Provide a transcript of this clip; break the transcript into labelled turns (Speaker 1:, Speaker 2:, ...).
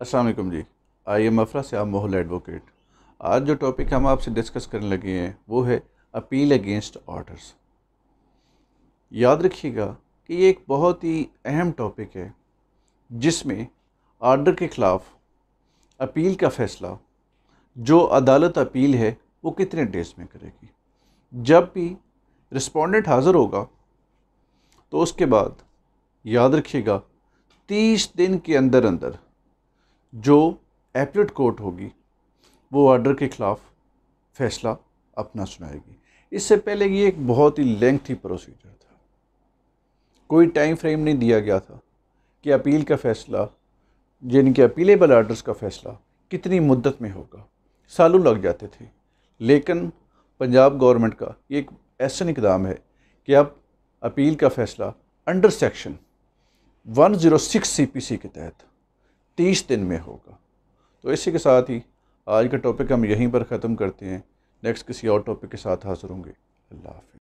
Speaker 1: Aslam ji I am अफरा से आम मोहल एडवोकेट आज जो टॉपिक हम आपसे डिस्कस करने लगे हैं वो है अपील अगेंस्ट ऑर्डर्स याद रखिएगा कि ये एक बहुत ही अहम टॉपिक है जिसमें आर्डर के ख़िलाफ़ अपील का फ़ैसला जो अदालत अपील है वो कितने डेज में करेगी जब भी रिस्पोंडेंट हाज़र होगा तो उसके बाद याद रखिएगा तीस दिन के अंदर अंदर जो एपलेट कोर्ट होगी वो ऑर्डर के ख़िलाफ़ फैसला अपना सुनाएगी इससे पहले ये एक बहुत ही लेंथी प्रोसीजर था कोई टाइम फ्रेम नहीं दिया गया था कि अपील का फ़ैसला यानी कि अपीलेबल आर्डर्स का फ़ैसला कितनी मुद्दत में होगा सालों लग जाते थे लेकिन पंजाब गवर्नमेंट का ये एक ऐसा इकदाम है कि अब अपील का फ़ैसला अंडर सेक्शन 106 सीपीसी के तहत तीस दिन में होगा तो इसी के साथ ही आज का टॉपिक हम यहीं पर ख़त्म करते हैं नेक्स्ट किसी और टॉपिक के साथ हाजिर होंगे अल्लाह हाफि